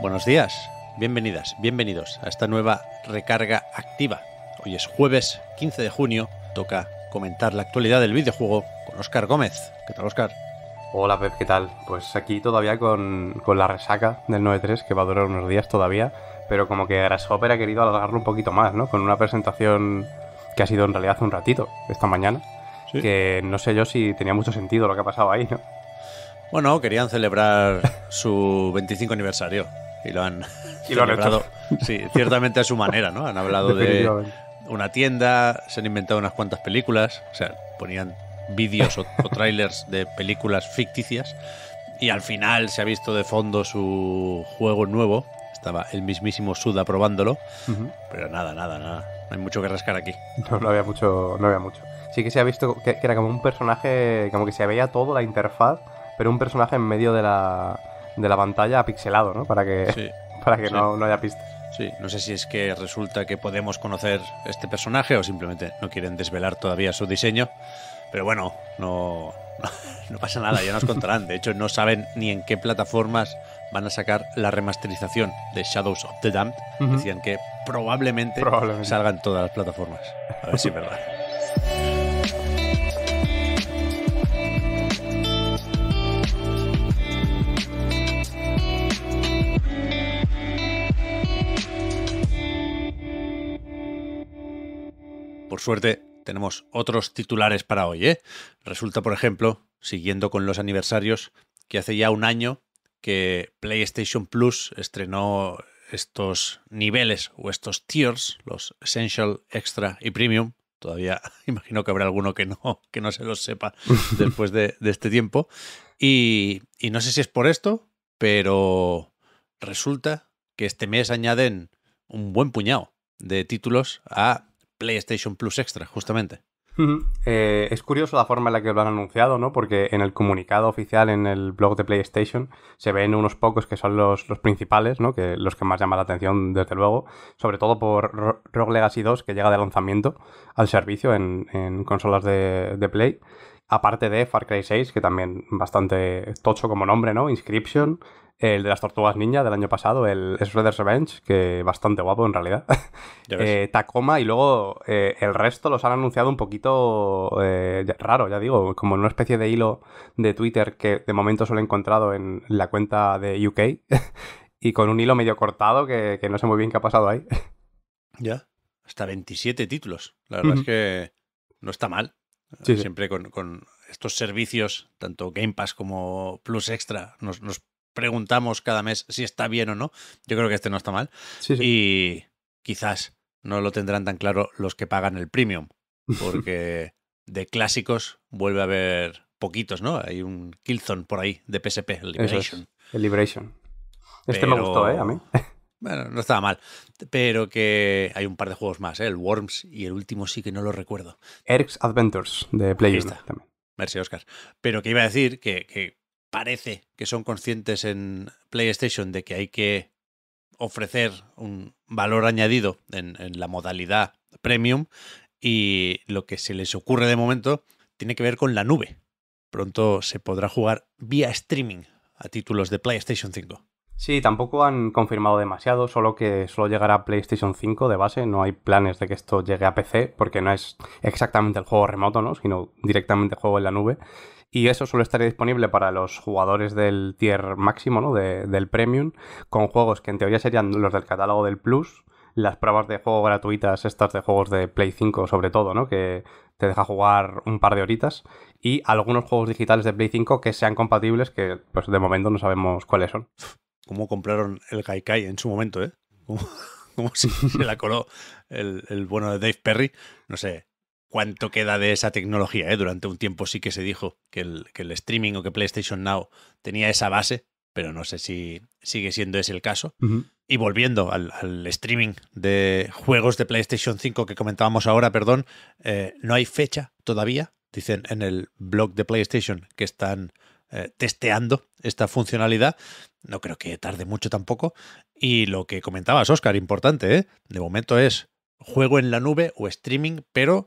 Buenos días, bienvenidas, bienvenidos a esta nueva recarga activa. Hoy es jueves 15 de junio, toca comentar la actualidad del videojuego con Oscar Gómez. ¿Qué tal, Oscar? Hola, Pep, ¿qué tal? Pues aquí todavía con, la resaca del 9-3, que va a durar unos días todavía, pero como que Grasshopper ha querido alargarlo un poquito más, ¿no? Con una presentación que ha sido en realidad hace un ratito, esta mañana, que no sé yo si tenía mucho sentido lo que ha pasado ahí, ¿no? Bueno, querían celebrar su 25 aniversario y lo han, y lo Sí, ciertamente a su manera, ¿no? Han hablado de una tienda, se han inventado unas cuantas películas, o sea, ponían vídeos o, trailers de películas ficticias y al final se ha visto de fondo su juego nuevo. Estaba el mismísimo Suda probándolo, pero nada, nada, nada. No hay mucho que rascar aquí. No, no había mucho, no había mucho. Sí que se ha visto que era como un personaje, como que se veía todo la interfaz, pero un personaje en medio de la de la pantalla a pixelado, ¿no? Para que, para que no, no, haya pistas. Sí, no sé si es que resulta que podemos conocer este personaje o simplemente no quieren desvelar todavía su diseño. Pero bueno, no, no, pasa nada, ya nos contarán. De hecho, no saben ni en qué plataformas van a sacar la remasterización de Shadows of the Damned. Decían que probablemente, probablemente salgan todas las plataformas. A ver si es verdad. suerte, tenemos otros titulares para hoy. ¿eh? Resulta, por ejemplo, siguiendo con los aniversarios, que hace ya un año que PlayStation Plus estrenó estos niveles o estos tiers, los Essential, Extra y Premium. Todavía imagino que habrá alguno que no, que no se los sepa después de, este tiempo. y no sé si es por esto, pero resulta que este mes añaden un buen puñado de títulos a PlayStation Plus Extra, justamente. Eh, es curioso la forma en la que lo han anunciado, ¿no? Porque en el comunicado oficial en el blog de PlayStation se ven unos pocos que son los, principales, ¿no? Que los que más llaman la atención, desde luego. Sobre todo por Rogue Legacy 2, que llega de lanzamiento al servicio en, consolas de, de, Play. Aparte de Far Cry 6, que también bastante tocho como nombre, ¿no? Inscription, el de las Tortugas Ninja del año pasado, el Shredder's Revenge, que bastante guapo en realidad. Eh, Tacoma y luego eh, el resto los han anunciado un poquito eh, raro, ya digo, como una especie de hilo de Twitter que de momento solo he encontrado en la cuenta de UK y con un hilo medio cortado que, no sé muy bien qué ha pasado ahí. ya, hasta 27 títulos. La verdad es que no está mal. Siempre Con, estos servicios, tanto Game Pass como Plus Extra, nos preguntamos cada mes si está bien o no. Yo creo que este no está mal. Y quizás no lo tendrán tan claro los que pagan el premium, porque de clásicos vuelve a haber poquitos, ¿no? Hay un Killzone por ahí de PSP, el Liberation. el Liberation. Este me gustó, ¿eh? A mí. Bueno, no estaba mal. Pero que hay un par de juegos más, ¿eh? el Worms y el último sí que no lo recuerdo. Eric's Adventures de PlayStation también. Merci, Oscar. Pero que iba a decir que, que parece que son conscientes en PlayStation de que hay que ofrecer un valor añadido en, la modalidad premium y lo que se les ocurre de momento tiene que ver con la nube. Pronto se podrá jugar vía streaming a títulos de PlayStation 5. Sí, tampoco han confirmado demasiado, solo que solo llegará a PlayStation 5 de base, no hay planes de que esto llegue a PC, porque no es exactamente el juego remoto, ¿no? sino directamente el juego en la nube y eso solo estaría disponible para los jugadores del tier máximo, ¿no? del premium, con juegos que en teoría serían los del catálogo del Plus, las pruebas de juego gratuitas, estas de juegos de Play 5 sobre todo, ¿no? Que te deja jugar un par de horitas, y algunos juegos digitales de Play 5 que sean compatibles, que pues de momento no sabemos cuáles son. ¿Cómo compraron el Kai en su momento, eh? ¿Cómo, si se, la coló el, el bueno de Dave Perry? No sé, cuánto queda de esa tecnología. ¿eh? Durante un tiempo sí que se dijo que el, streaming o que PlayStation Now tenía esa base, pero no sé si sigue siendo ese el caso. Y volviendo al, streaming de juegos de PlayStation 5 que comentábamos ahora, perdón, eh, no hay fecha todavía. Dicen en el blog de PlayStation que están eh, testeando esta funcionalidad. No creo que tarde mucho tampoco. Y lo que comentabas, Oscar, importante, de momento es juego en la nube o streaming, pero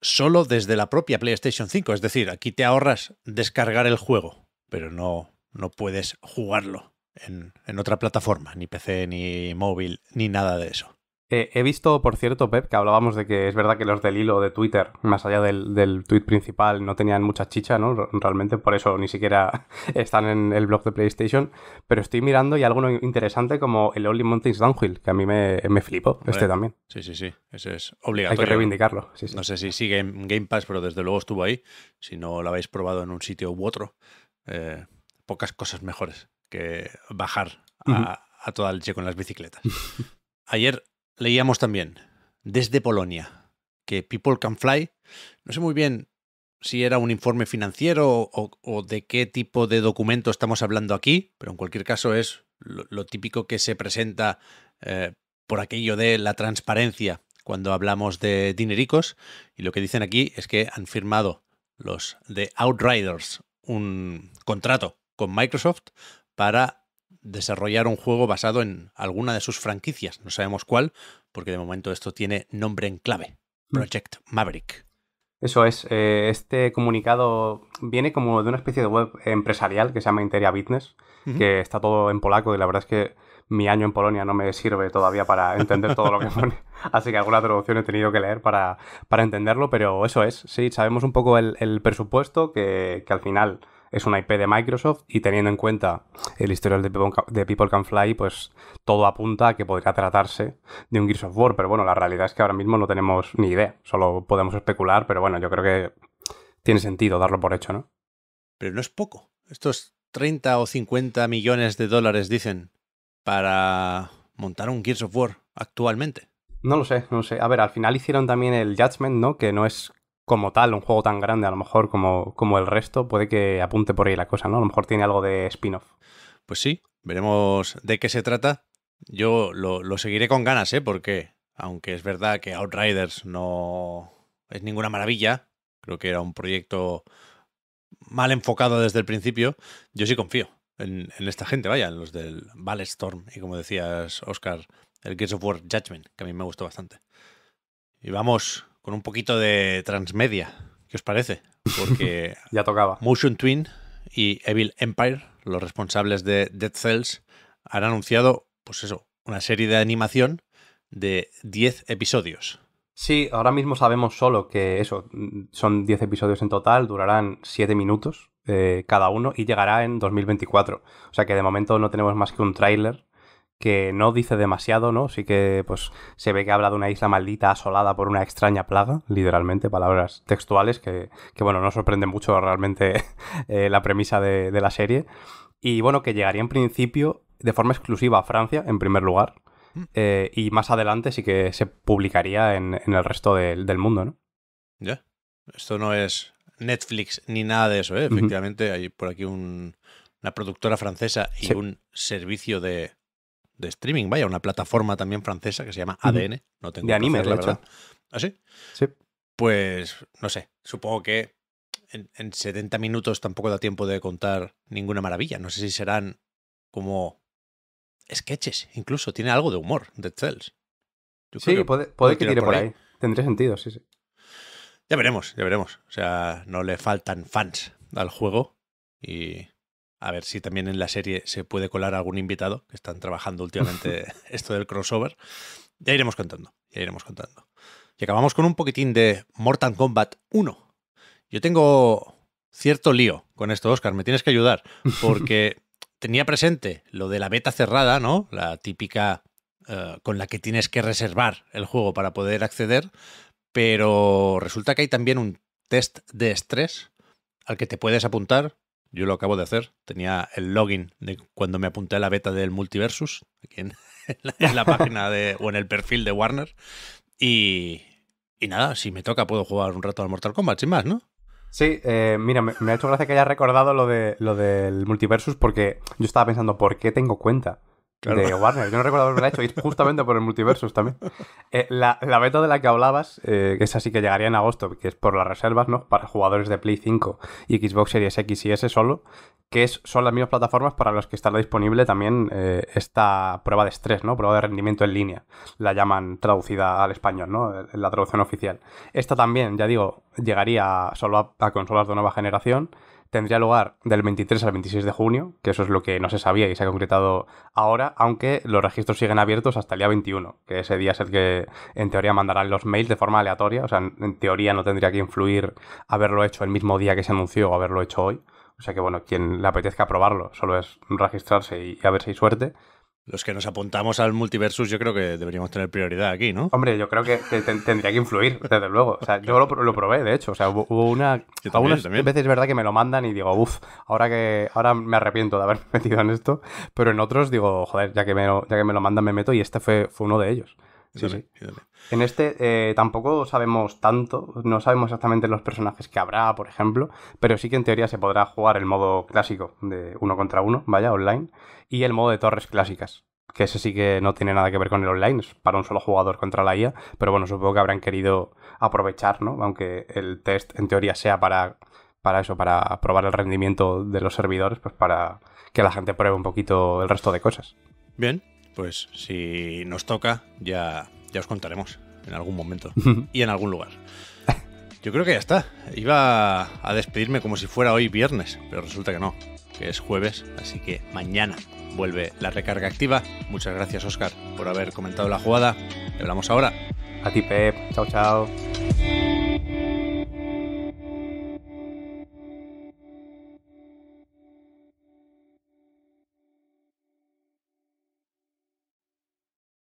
solo desde la propia PlayStation 5. Es decir, aquí te ahorras descargar el juego, pero no, no puedes jugarlo en otra plataforma, ni PC, ni móvil, ni nada de eso. Eh, he visto, por cierto, Pep, que hablábamos de que es verdad que los del hilo de Twitter, más allá del, del tweet principal, no tenían mucha chicha, ¿no? Realmente por eso ni siquiera están en el blog de PlayStation. Pero estoy mirando y algo interesante como el Only Mountains Downhill, que a mí me, me flipó, este también. Sí, sí, sí, ese es obligatorio. Hay que reivindicarlo. Sí, No sé si sigue en Game Pass, pero desde luego estuvo ahí. Si no lo habéis probado en un sitio u otro, eh, pocas cosas mejores que bajar a, toda el a toda leche con las bicicletas. Ayer leíamos también desde Polonia que People Can Fly, no sé muy bien si era un informe financiero o, de qué tipo de documento estamos hablando aquí, pero en cualquier caso es lo, típico que se presenta eh, por aquello de la transparencia cuando hablamos de dinericos. Y lo que dicen aquí es que han firmado los de Outriders un contrato con Microsoft para desarrollar un juego basado en alguna de sus franquicias. No sabemos cuál, porque de momento esto tiene nombre en clave, mm. Project Maverick. Eso es, eh, este comunicado viene como de una especie de web empresarial que se llama Interia Business, que está todo en polaco y la verdad es que mi año en Polonia no me sirve todavía para entender todo lo que pone, así que alguna traducción he tenido que leer para, para entenderlo, pero eso es, sí, sabemos un poco el, presupuesto que, que al final es una IP de Microsoft y teniendo en cuenta el historial de People, Can Fly, pues todo apunta a que podría tratarse de un Gears of War, pero bueno, la realidad es que ahora mismo no tenemos ni idea, solo podemos especular, pero bueno, yo creo que tiene sentido darlo por hecho, ¿no? Pero no es poco. Estos 30 o 50 millones de dólares, dicen, para montar un Gears of War actualmente. No lo sé, no lo sé. A ver, al final hicieron también el Judgment, ¿no? Que no es como tal, un juego tan grande a lo mejor como, como el resto, puede que apunte por ahí la cosa, ¿no? A lo mejor tiene algo de spin-off. Pues sí, veremos de qué se trata. Yo lo, seguiré con ganas, ¿eh? Porque, aunque es verdad que Outriders no es ninguna maravilla, creo que era un proyecto mal enfocado desde el principio, yo sí confío en, esta gente, vaya, en los del Storm y como decías, Oscar, el Gears of War Judgment, que a mí me gustó bastante. Y vamos con un poquito de transmedia. ¿Qué os parece? Porque ya tocaba. Motion Twin y Evil Empire, los responsables de Dead Cells, han anunciado, pues eso, una serie de animación de 10 episodios. Sí, ahora mismo sabemos solo que eso, son 10 episodios en total, durarán 7 minutos eh, cada uno y llegará en 2024. O sea que de momento no tenemos más que un tráiler que no dice demasiado, ¿no? Sí que pues se ve que habla de una isla maldita asolada por una extraña plaga, literalmente, palabras textuales que, bueno, no sorprende mucho realmente eh, la premisa de, la serie. Y bueno, que llegaría en principio de forma exclusiva a Francia, en primer lugar, mm. eh, y más adelante sí que se publicaría en, el resto del mundo, ¿no? Ya. Esto no es Netflix ni nada de eso, ¿eh? Efectivamente, hay por aquí una productora francesa y un servicio de de streaming, vaya, una plataforma también francesa que se llama ADN. No tengo de anime, la verdad. ¿Ah, sí? Sí. Pues no sé, supongo que en, 70 minutos tampoco da tiempo de contar ninguna maravilla. No sé si serán como sketches, incluso tiene algo de humor, de Cells. sí, puede, que tire por ahí. ahí. Tendría sentido, sí, sí. Ya veremos, ya veremos. O sea, no le faltan fans al juego y a ver si también en la serie se puede colar algún invitado que están trabajando últimamente esto del crossover. Ya iremos contando, ya iremos contando. Y acabamos con un poquitín de Mortal Kombat 1. Yo tengo cierto lío con esto, Oscar, me tienes que ayudar, porque tenía presente lo de la beta cerrada, ¿no? La típica eh, con la que tienes que reservar el juego para poder acceder, pero resulta que hay también un test de estrés al que te puedes apuntar yo lo acabo de hacer. Tenía el login de cuando me apunté a la beta del Multiversus, aquí en, la, página de, o en el perfil de Warner. Y, nada, si me toca puedo jugar un rato al Mortal Kombat, sin más, ¿no? Sí, eh, mira, me, ha hecho gracia que hayas recordado lo, de, lo del multiversus porque yo estaba pensando, ¿por qué tengo cuenta? de Warner. Yo no recuerdo haberla hecho, y justamente por el multiversus también. Eh, la, la, beta de la que hablabas, eh, que es así que llegaría en agosto, que es por las reservas, ¿no? Para jugadores de Play 5 y Xbox Series X y S solo, que son las mismas plataformas para las que estará disponible también eh, esta prueba de estrés, ¿no? Prueba de rendimiento en línea. La llaman traducida al español, ¿no? la traducción oficial. Esta también, ya digo, llegaría solo a consolas de nueva generación tendría lugar del 23 al 26 de junio, que eso es lo que no se sabía y se ha concretado ahora, aunque los registros siguen abiertos hasta el día 21, que ese día es el que en teoría mandarán los mails de forma aleatoria, o sea, en teoría no tendría que influir haberlo hecho el mismo día que se anunció o haberlo hecho hoy. O sea que bueno, quien le apetezca probarlo, solo es registrarse y a ver si hay suerte. Los que nos apuntamos al multiversus, yo creo que deberíamos tener prioridad aquí, ¿no? Hombre, yo creo que, tendría que influir, desde luego. O sea, yo lo, lo, probé, de hecho. O sea, hubo una. veces es verdad que me lo mandan y digo, uff, ahora que. Ahora me arrepiento de haberme metido en esto. Pero en otros digo, joder, ya que me lo, ya que me lo mandan, me meto y este fue, fue uno de ellos sí, sí. En este eh, tampoco sabemos tanto, no sabemos exactamente los personajes que habrá, por ejemplo, pero sí que en teoría se podrá jugar el modo clásico de uno contra uno, vaya, online, y el modo de torres clásicas, que ese sí que no tiene nada que ver con el online, es para un solo jugador contra la IA, pero bueno, supongo que habrán querido aprovechar, ¿no? Aunque el test en teoría sea para, para eso, para probar el rendimiento de los servidores, pues para que la gente pruebe un poquito el resto de cosas. Bien, pues si nos toca, ya, ya os contaremos en algún momento y en algún lugar. Yo creo que ya está. Iba a despedirme como si fuera hoy viernes, pero resulta que no, que es jueves, así que mañana vuelve la recarga activa. Muchas gracias, Oscar, por haber comentado la jugada. Te hablamos ahora. A ti, Pep. Chao, chao.